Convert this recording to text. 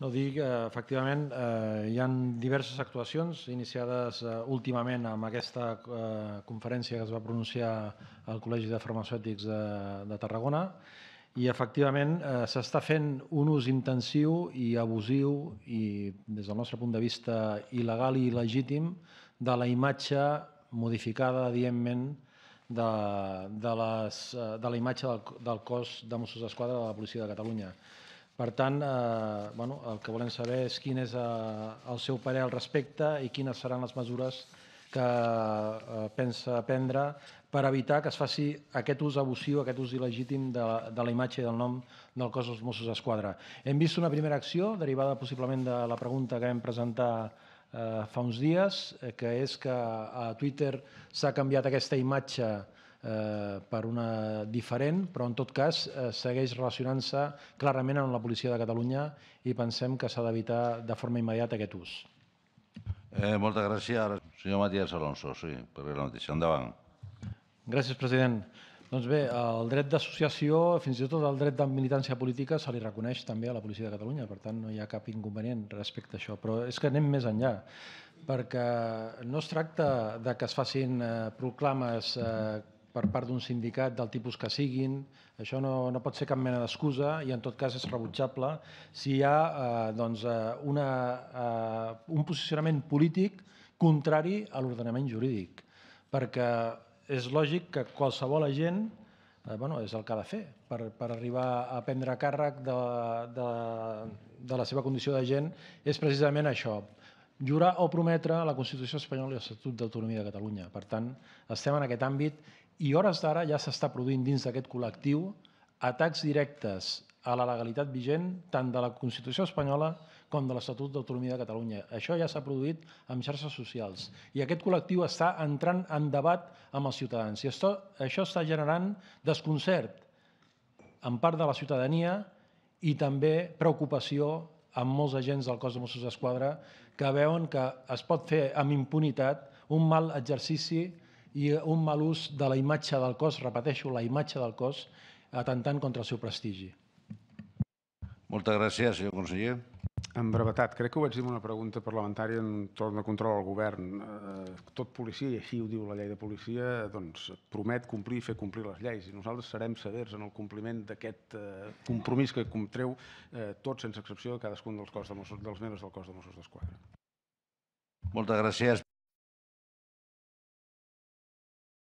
No, dic, eh, efectivament, eh, hi han diverses actuacions iniciades eh, últimament amb aquesta eh, conferència que es va pronunciar al Col·legi de Farmacèutics de, de Tarragona i, efectivament, eh, s'està fent un ús intensiu i abusiu i, des del nostre punt de vista, il·legal i il·legítim de la imatge modificada, evidentment, de, de, les, eh, de la imatge del, del cos de Mossos d'Esquadra de la Policia de Catalunya. Per tant, eh, bueno, el que volem saber és quin és eh, el seu parer al respecte i quines seran les mesures que eh, pensa prendre per evitar que es faci aquest ús abusiu, aquest ús il·legítim de, de la imatge i del nom del cos dels Mossos d'Esquadra. Hem vist una primera acció derivada possiblement de la pregunta que vam presentar eh, fa uns dies, eh, que és que a Twitter s'ha canviat aquesta imatge eh, eh, per una diferent, però en tot cas eh, segueix relacionant-se clarament amb la policia de Catalunya i pensem que s'ha d'evitar de forma immediata aquest ús. Eh, moltes gràcies, senyor Matías Alonso, sí, per la notícia. Endavant. Gràcies, president. Doncs bé, el dret d'associació, fins i tot el dret de militància política, se li reconeix també a la policia de Catalunya, per tant no hi ha cap inconvenient respecte a això, però és que anem més enllà perquè no es tracta de que es facin eh, proclames eh, per part d'un sindicat del tipus que siguin. Això no, no pot ser cap mena d'excusa i en tot cas és rebutjable si hi ha eh, doncs, eh, una, eh, un posicionament polític contrari a l'ordenament jurídic, perquè és lògic que qualsevol agent eh, bueno, és el que ha de fer per, per arribar a prendre càrrec de, de, de la seva condició d'agent és precisament això, jurar o prometre la Constitució espanyola i l'Estatut d'Autonomia de Catalunya. Per tant, estem en aquest àmbit i hores d'ara ja s'està produint dins d'aquest col·lectiu atacs directes a la legalitat vigent tant de la Constitució espanyola com de l'Estatut d'Autonomia de Catalunya. Això ja s'ha produït en xarxes socials i aquest col·lectiu està entrant en debat amb els ciutadans i això, això està generant desconcert en part de la ciutadania i també preocupació amb molts agents del cos de Mossos d'Esquadra que veuen que es pot fer amb impunitat un mal exercici i un mal ús de la imatge del cos, repeteixo, la imatge del cos, atentant contra el seu prestigi. Moltes gràcies, senyor conseller. En brevetat, crec que ho vaig dir en una pregunta parlamentària en torn de control al govern. Eh, tot policia, i així ho diu la llei de policia, doncs promet complir i fer complir les lleis i nosaltres serem severs en el compliment d'aquest eh, compromís que contreu eh, tots, sense excepció, de cadascun dels, cos de Mossos, dels membres del cos de Mossos d'Esquadra. Moltes gràcies.